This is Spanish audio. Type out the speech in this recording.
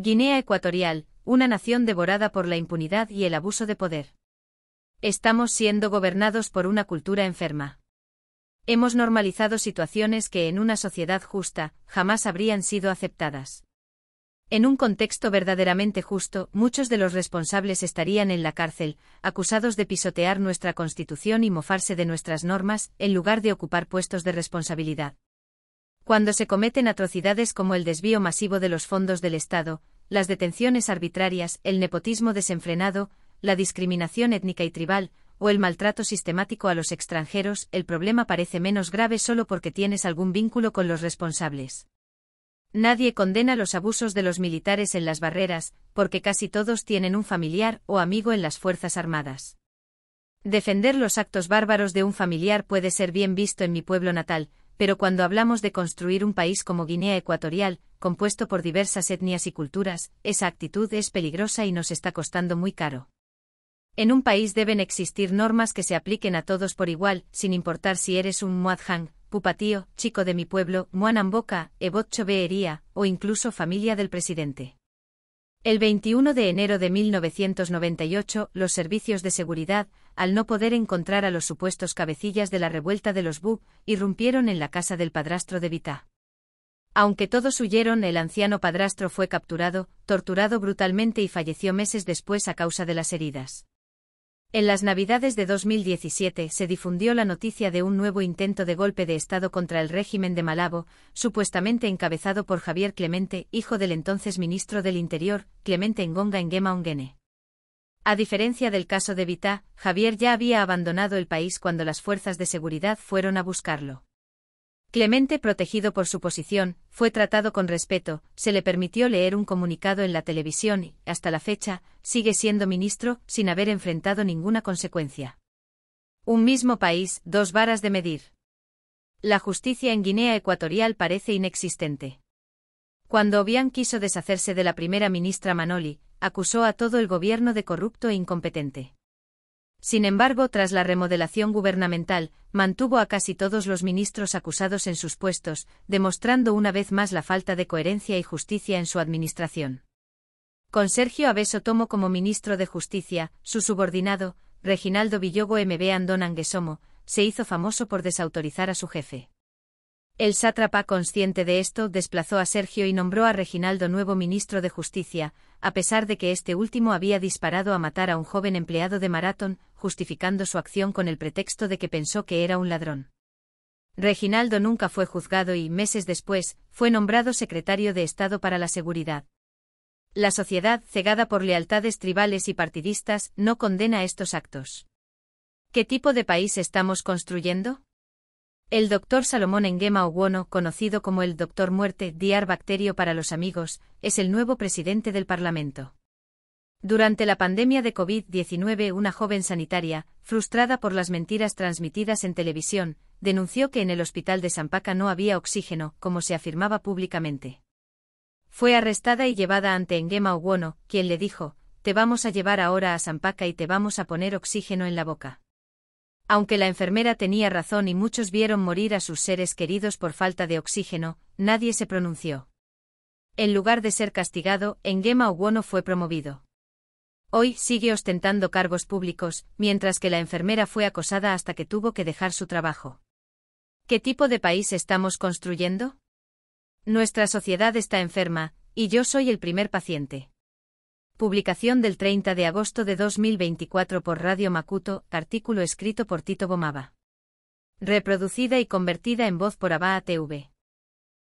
Guinea Ecuatorial, una nación devorada por la impunidad y el abuso de poder. Estamos siendo gobernados por una cultura enferma. Hemos normalizado situaciones que en una sociedad justa jamás habrían sido aceptadas. En un contexto verdaderamente justo, muchos de los responsables estarían en la cárcel, acusados de pisotear nuestra Constitución y mofarse de nuestras normas, en lugar de ocupar puestos de responsabilidad. Cuando se cometen atrocidades como el desvío masivo de los fondos del Estado, las detenciones arbitrarias, el nepotismo desenfrenado, la discriminación étnica y tribal, o el maltrato sistemático a los extranjeros, el problema parece menos grave solo porque tienes algún vínculo con los responsables. Nadie condena los abusos de los militares en las barreras, porque casi todos tienen un familiar o amigo en las Fuerzas Armadas. Defender los actos bárbaros de un familiar puede ser bien visto en mi pueblo natal, pero cuando hablamos de construir un país como Guinea Ecuatorial, compuesto por diversas etnias y culturas, esa actitud es peligrosa y nos está costando muy caro. En un país deben existir normas que se apliquen a todos por igual, sin importar si eres un muadhang, pupatío, chico de mi pueblo, muanamboca, ebotcho o incluso familia del presidente. El 21 de enero de 1998, los servicios de seguridad, al no poder encontrar a los supuestos cabecillas de la revuelta de los Bú, irrumpieron en la casa del padrastro de Vita. Aunque todos huyeron, el anciano padrastro fue capturado, torturado brutalmente y falleció meses después a causa de las heridas. En las Navidades de 2017 se difundió la noticia de un nuevo intento de golpe de Estado contra el régimen de Malabo, supuestamente encabezado por Javier Clemente, hijo del entonces ministro del Interior, Clemente Ngonga Nguema Ongene. A diferencia del caso de Vita, Javier ya había abandonado el país cuando las fuerzas de seguridad fueron a buscarlo. Clemente, protegido por su posición, fue tratado con respeto, se le permitió leer un comunicado en la televisión y, hasta la fecha, sigue siendo ministro sin haber enfrentado ninguna consecuencia. Un mismo país, dos varas de medir. La justicia en Guinea Ecuatorial parece inexistente. Cuando Obiang quiso deshacerse de la primera ministra Manoli, acusó a todo el gobierno de corrupto e incompetente. Sin embargo, tras la remodelación gubernamental, mantuvo a casi todos los ministros acusados en sus puestos, demostrando una vez más la falta de coherencia y justicia en su administración. Con Sergio Abeso Tomo como ministro de Justicia, su subordinado, Reginaldo Villogo MB Andón Anguesomo, se hizo famoso por desautorizar a su jefe. El sátrapa, consciente de esto, desplazó a Sergio y nombró a Reginaldo nuevo ministro de Justicia, a pesar de que este último había disparado a matar a un joven empleado de Maratón, justificando su acción con el pretexto de que pensó que era un ladrón. Reginaldo nunca fue juzgado y, meses después, fue nombrado secretario de Estado para la Seguridad. La sociedad, cegada por lealtades tribales y partidistas, no condena estos actos. ¿Qué tipo de país estamos construyendo? El doctor Salomón Engema Oguono, conocido como el Doctor Muerte, Diar Bacterio para los amigos, es el nuevo presidente del Parlamento. Durante la pandemia de COVID-19, una joven sanitaria, frustrada por las mentiras transmitidas en televisión, denunció que en el hospital de Zampaca no había oxígeno, como se afirmaba públicamente. Fue arrestada y llevada ante Engema Uwono, quien le dijo, te vamos a llevar ahora a Zampaca y te vamos a poner oxígeno en la boca. Aunque la enfermera tenía razón y muchos vieron morir a sus seres queridos por falta de oxígeno, nadie se pronunció. En lugar de ser castigado, Engema Uwono fue promovido. Hoy sigue ostentando cargos públicos, mientras que la enfermera fue acosada hasta que tuvo que dejar su trabajo. ¿Qué tipo de país estamos construyendo? Nuestra sociedad está enferma, y yo soy el primer paciente. Publicación del 30 de agosto de 2024 por Radio Makuto, artículo escrito por Tito Bomaba. Reproducida y convertida en voz por Aba TV.